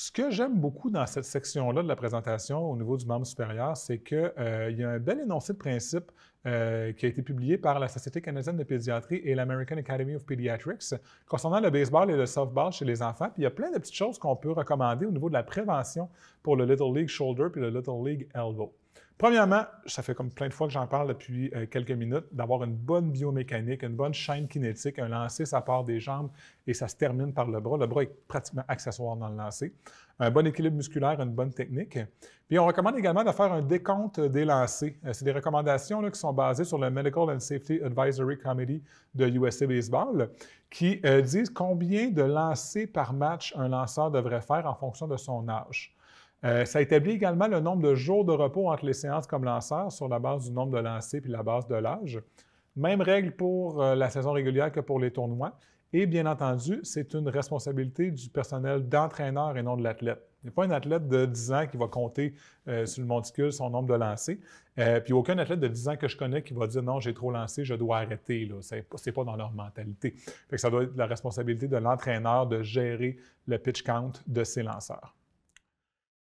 Ce que j'aime beaucoup dans cette section-là de la présentation au niveau du membre supérieur, c'est qu'il euh, y a un bel énoncé de principe euh, qui a été publié par la Société canadienne de pédiatrie et l'American Academy of Pediatrics concernant le baseball et le softball chez les enfants. Puis il y a plein de petites choses qu'on peut recommander au niveau de la prévention pour le Little League Shoulder puis le Little League Elbow. Premièrement, ça fait comme plein de fois que j'en parle depuis euh, quelques minutes, d'avoir une bonne biomécanique, une bonne chaîne kinétique. Un lancer, ça part des jambes et ça se termine par le bras. Le bras est pratiquement accessoire dans le lancer. Un bon équilibre musculaire, une bonne technique. Puis on recommande également de faire un décompte des lancers. Euh, c'est des recommandations qui sont basées sur le Medical and Safety Advisory Committee de USA Baseball qui euh, disent combien de lancers par match un lanceur devrait faire en fonction de son âge. Euh, ça établit également le nombre de jours de repos entre les séances comme lanceur sur la base du nombre de lancers puis la base de l'âge. Même règle pour euh, la saison régulière que pour les tournois. Et bien entendu, c'est une responsabilité du personnel d'entraîneur et non de l'athlète. Il n'y a pas un athlète de 10 ans qui va compter euh, sur le monticule son nombre de lancers. puis aucun athlète de 10 ans que je connais qui va dire non, j'ai trop lancé, je dois arrêter. Ce n'est pas, dans leur mentalité. ça doit être la responsabilité de l'entraîneur de gérer le pitch count de ses lanceurs.